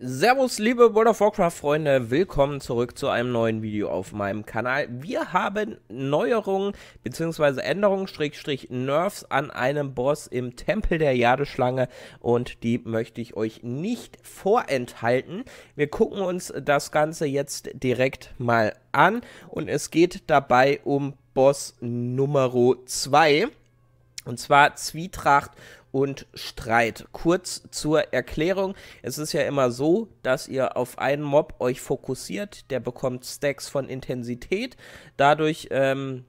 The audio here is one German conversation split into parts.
Servus, liebe World of Warcraft-Freunde, willkommen zurück zu einem neuen Video auf meinem Kanal. Wir haben Neuerungen bzw. Änderungen, Schrägstrich Nerfs an einem Boss im Tempel der Jadeschlange und die möchte ich euch nicht vorenthalten. Wir gucken uns das Ganze jetzt direkt mal an und es geht dabei um Boss Nummer 2. Und zwar Zwietracht und Streit. Kurz zur Erklärung. Es ist ja immer so, dass ihr auf einen Mob euch fokussiert. Der bekommt Stacks von Intensität. Dadurch ähm,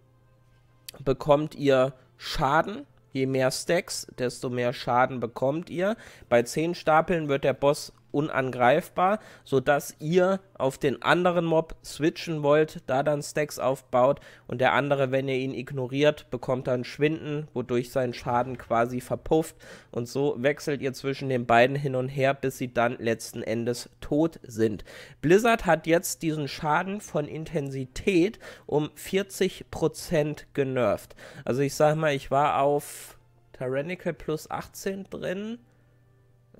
bekommt ihr Schaden. Je mehr Stacks, desto mehr Schaden bekommt ihr. Bei 10 Stapeln wird der Boss unangreifbar, sodass ihr auf den anderen Mob switchen wollt, da dann Stacks aufbaut und der andere, wenn ihr ihn ignoriert, bekommt dann Schwinden, wodurch sein Schaden quasi verpufft und so wechselt ihr zwischen den beiden hin und her, bis sie dann letzten Endes tot sind. Blizzard hat jetzt diesen Schaden von Intensität um 40% genervt. Also ich sag mal, ich war auf Tyrannical plus 18 drin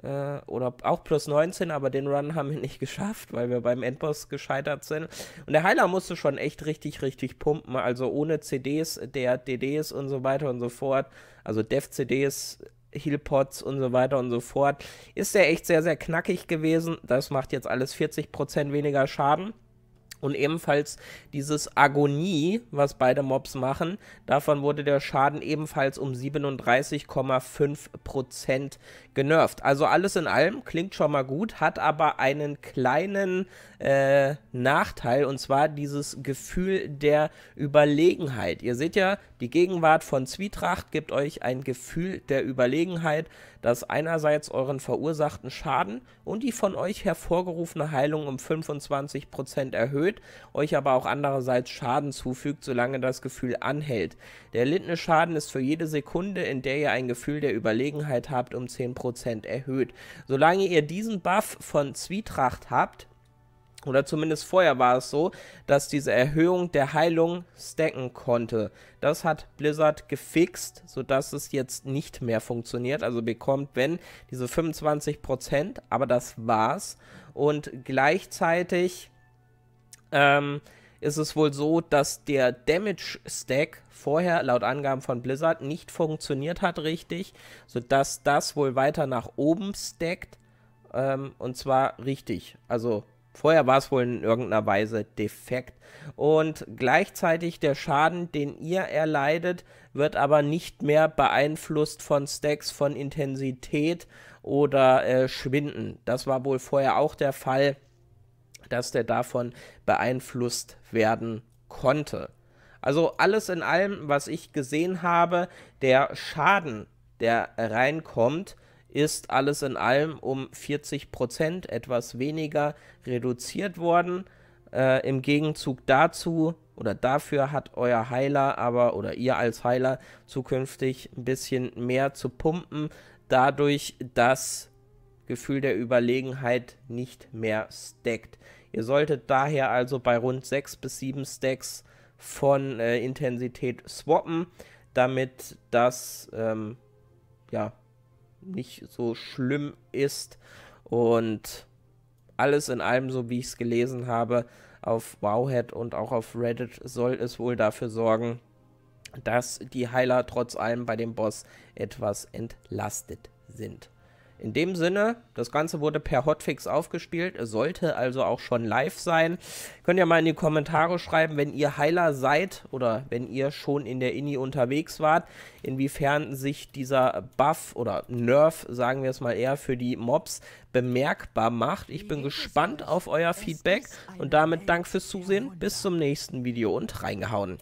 äh, oder auch plus 19, aber den Run haben wir nicht geschafft, weil wir beim Endboss gescheitert sind. Und der Heiler musste schon echt richtig, richtig pumpen, also ohne CDs, der DDs und so weiter und so fort, also Dev-CDs, Healpods und so weiter und so fort, ist der echt sehr, sehr knackig gewesen. Das macht jetzt alles 40% weniger Schaden. Und ebenfalls dieses Agonie, was beide Mobs machen, davon wurde der Schaden ebenfalls um 37,5% genervt. Also alles in allem klingt schon mal gut, hat aber einen kleinen äh, Nachteil und zwar dieses Gefühl der Überlegenheit. Ihr seht ja, die Gegenwart von Zwietracht gibt euch ein Gefühl der Überlegenheit, das einerseits euren verursachten Schaden und die von euch hervorgerufene Heilung um 25% erhöht erhöht, euch aber auch andererseits Schaden zufügt, solange das Gefühl anhält. Der erlittene Schaden ist für jede Sekunde, in der ihr ein Gefühl der Überlegenheit habt, um 10% erhöht. Solange ihr diesen Buff von Zwietracht habt, oder zumindest vorher war es so, dass diese Erhöhung der Heilung stacken konnte. Das hat Blizzard gefixt, sodass es jetzt nicht mehr funktioniert. Also bekommt, wenn, diese 25%, aber das war's. Und gleichzeitig ähm, ist es wohl so, dass der Damage Stack vorher laut Angaben von Blizzard nicht funktioniert hat richtig, sodass das wohl weiter nach oben stackt ähm, und zwar richtig. Also vorher war es wohl in irgendeiner Weise defekt und gleichzeitig der Schaden, den ihr erleidet, wird aber nicht mehr beeinflusst von Stacks von Intensität oder äh, Schwinden. Das war wohl vorher auch der Fall dass der davon beeinflusst werden konnte. Also alles in allem, was ich gesehen habe, der Schaden, der reinkommt, ist alles in allem um 40% etwas weniger reduziert worden. Äh, Im Gegenzug dazu oder dafür hat euer Heiler aber oder ihr als Heiler zukünftig ein bisschen mehr zu pumpen, dadurch, dass Gefühl der Überlegenheit nicht mehr stackt. Ihr solltet daher also bei rund 6 bis 7 Stacks von äh, Intensität swappen, damit das ähm, ja nicht so schlimm ist und alles in allem, so wie ich es gelesen habe, auf Wowhead und auch auf Reddit soll es wohl dafür sorgen, dass die Heiler trotz allem bei dem Boss etwas entlastet sind. In dem Sinne, das Ganze wurde per Hotfix aufgespielt, sollte also auch schon live sein. Könnt ihr mal in die Kommentare schreiben, wenn ihr Heiler seid oder wenn ihr schon in der Inni unterwegs wart, inwiefern sich dieser Buff oder Nerf, sagen wir es mal eher, für die Mobs bemerkbar macht. Ich bin gespannt auf euer Feedback und damit Dank fürs Zusehen, bis zum nächsten Video und reingehauen.